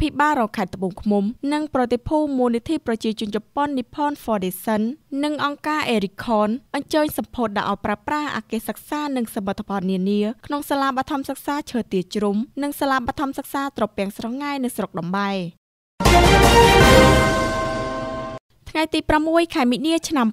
ភិបាលរខេត្តត្បូងឃ្មុំ និងប្រតិភូមូលនិធិប្រជាជនជប៉ុន Nippon Foundation និងអង្គការ Ericon អញ្ជើញសម្ពោធដាក់ឲ្យប្រើប្រាស់អគ្គសិក្សានិងសមិទ្ធផលនានា ក្នុងសាលាបឋមសិក្សាឈើទាជ្រុំនិងសាលាបឋមសិក្សាត្រពាំងស្រងាយនៅស្រុកដំបែថ្ងៃទី6ខែមិនិនាឆ្នាំ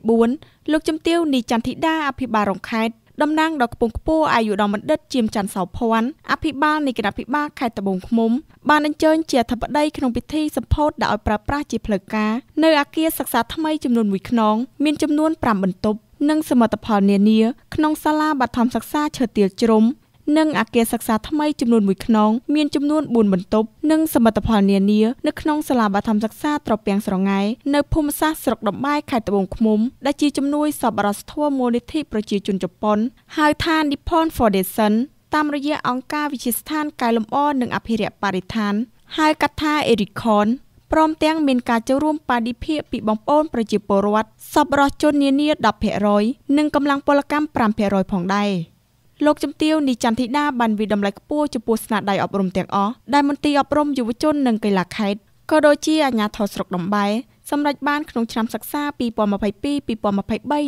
2024លោកជំទាវនីចន្ទធីតាអភិបាលរងខេត្តតំណាងដល់គពងខ្ពស់អាយុដមបណ្ឌិតជាមច័ន្ទសោភ័ណ្ឌអភិបាលនៃគណៈភិបាលខេត្តត្បូងឃ្មុំ បានអញ្ជើញជាអធិបតី ក្នុងពិធីសម្ពោធដាក់ឲ្យប្រើប្រាស់ជាផ្លូវការនៅអាគារសិក្សាថ្មីចំនួន1ខ្នងមានចំនួន5បន្ទប់និងសមិទ្ធផលនានា ក្នុងសាលាបឋមសិក្សាឈើទាលជ្រុំនិងអគារសិក្សាថ្មីចំនួន1ខ្នង មានចំនួន4បន្ទប់និងសមិទ្ធផលនានានៅក្នុងសាលាបឋមសិក្សាត្រពាំងស្រងែនៅភូមិសាស្ត្រស្រុកដំបែខេត្តត្បូងឃ្មុំដែលជាជំនួយសប្បុរសធម៌មូលនិធិប្រជាជនជប៉ុនហៅថា Nippon Foundation តាមរយៈអង្គការវិទ្យាស្ថានកែលម្អនិងអភិរក្សបរិស្ថានហៅកាត់ថា Ericon ព្រមទាំងមានការចូលរួមបដិភិកពីបងប្អូនប្រជាពលរដ្ឋសប្បុរសជននានា10%និងកម្លាំងពលកម្ម5%ផងដែរ។លោកជំទាវនីចន្ទធីតាបានវិតម្លៃខ្ពស់ចំពោះស្នាដៃអប់រំទាំងអស់ដែលមន្ទីរអប់រំយុវជននិងកីឡាខេត្តក៏ដូចជាអាជ្ញាធរស្រុកដំបែសម្រាប់បានក្នុងឆ្នាំសិក្សា2022-2023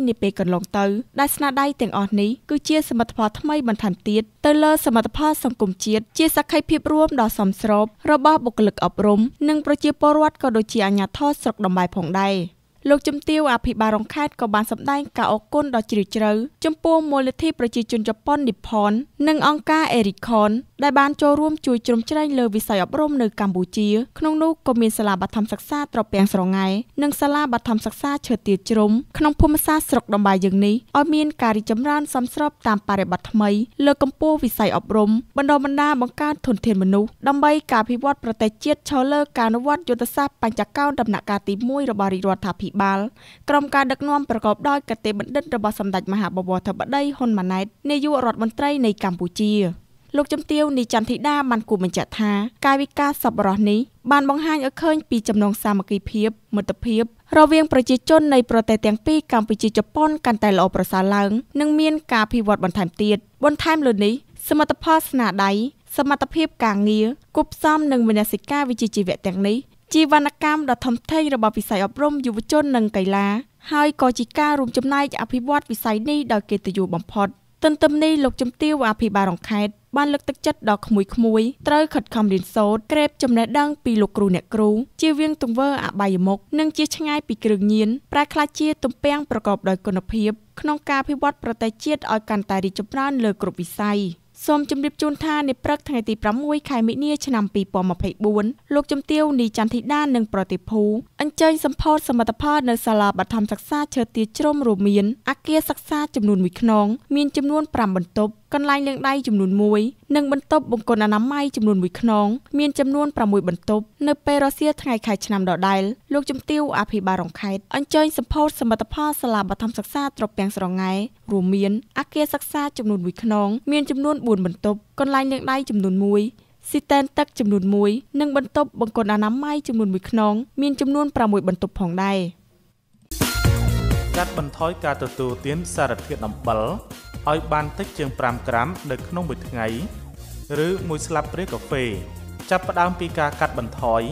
នេះពេលកន្លងទៅ ដែលស្នាដៃទាំងអស់នេះគឺជា សមិទ្ធផលថ្មីបន្ថែមទៀតទៅលើសមិទ្ធផលសង្គមជាតិជាសក្ខីភាពរួមដ៏សមស្របរបស់បុគ្គលិកអប់រំនិងប្រជាពលរដ្ឋក៏ដូចជាអាជ្ញាធរស្រុកដំបែផងដែរ។លោកជំទាវអភិបាលរងខេត្តក៏បានសម្ដែងការអរគុណដ៏ជ្រាលជ្រៅចំពោះមូលនិធិប្រជាជនជប៉ុន Nippon និងអង្គការ Ericon ដែលបានចូលរួមជួយជ្រោមជ្រែងលើវិស័យអប់រំនៅកម្ពុជាក្នុងនោះក៏មានសាលាបឋមសិក្សាត្រពាំងស្រងែនិងសាលាបឋមសិក្សាឈើទាលជ្រុំក្នុងភូមិសាស្ត្រស្រុកដំបាយយើងនេះឲ្យមានការរីកចម្រើន សមស្របតាមបរិបទថ្មី លើកម្ពស់វិស័យអប់រំបណ្ដុះបណ្ដាលបង្កើតធនធានមនុស្សដើម្បីការអភិវឌ្ឍប្រទេសជាតិឈរលើការអនុវត្តយុទ្ធសាស្ត្របញ្ចកោណដំណាក់កាលទី1របស់រាជរដ្ឋាភិបាលបាលក្រុមការដឹកនាំប្រកបដោយកតេបណ្ឌិតរបស់សម្ដេចមហាបវរធិបតីហ៊ុនម៉ាណែតនាយករដ្ឋមន្ត្រីនៃកម្ពុជា លោកជំទាវនីចន្ទធីតាបានគូបញ្ជាក់ថាកាយវិការសប្បុរសនេះបានបង្ហាញឲ្យឃើញពីចំណងសាមគ្គីភាព មិត្តភាពរវាងប្រជាជននៃប្រទេសទាំងពីរកម្ពុជាជប៉ុនកាន់តែល្អប្រសើរឡើងនិងមានការអភិវឌ្ឍបន្ថែមទៀតបន្ថែមលើនេះសមិទ្ធផលស្នាដៃសមត្ថភាពការងារគប់ផ្សំនឹងវិន័យសិកាវិជ្ជាជីវៈទាំងនេះជីវនកម្មដ៏ធំធេងរបស់វិស័យអប់រំយុវជននិងកីឡាហើយក៏ជាការរួមចំណែកអភិវឌ្ឍវិស័យនេះដោយកិត្តិយសបំផុតទន្ទឹមនេះលោកជំទាវអភិបាលរងខេត្តបានលើកទឹកចិត្តដល់ក្មួយក្មួយត្រូវខិតខំរៀនសូត្រក្រេបចំណេះដឹងពីលោកគ្រូអ្នកគ្រូ ជាវៀងទង្វើអបាយមុខនិងជាឆ្ងាយពីគ្រឿងញៀនប្រែក្លាយជាទំពាំងប្រកបដោយគុណភាពក្នុងការអភិវឌ្ឍប្រទេសជាតិឲ្យកាន់តែរីកចម្រើនលើគ្រប់វិស័យ។សូមជម្រាបជូនថានាព្រឹកថ្ងៃទី6ខែមិនិនាឆ្នាំ2024លោកជំទាវនីចន្ទធីតានិងប្រតិភូអញ្ជើញសម្ពោធសមិទ្ធផលនៅ សាលាបឋមសិក្សាឈើទាជ្រំរួមមានអគារសិក្សាចំនួន1ខ្នង មានចំនួន5បន្ទប់កន្លែងលាងដៃចំនួន1និងបន្ទប់បង្គន់អនាម័យចំនួន1ខ្នង មានចំនួន6បន្ទប់នៅពេលរសៀលថ្ងៃខែឆ្នាំដដែលលោកជំទាវអភិបាលរងខេត្តអញ្ជើញសម្ពោធសមិទ្ធផលសាលាបឋមសិក្សាត្រពាំងស្រងែរួមមានអគារសិក្សាចំនួន1ខ្នងមានចំនួន4បន្ទប់កន្លែងលាងដៃចំនួន1ស៊ីតែនទឹកចំនួន1និងបន្ទប់បង្គន់អនាម័យចំនួន1ខ្នងមានចំនួន6បន្ទប់ផងដែរកាត់បន្ថយការទទួលទានសារធាតុអំបិលឲ្យបានតិចជាង5ក្រាមនៅក្នុងមួយថ្ងៃ ឬ មួយស្លាបព្រាកាហ្វេចាប់ផ្ដើមពីការកាត់បន្ថយ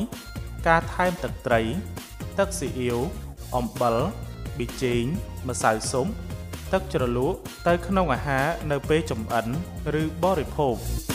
ការថែមទឹកត្រីទឹកស៊ីអ៊ីវអំបិលប៊ីចេងម្សៅស៊ុំ ទឹកជ្រលក់ទៅក្នុងអាហារនៅពេលចម្អិនឬបរិភោគ។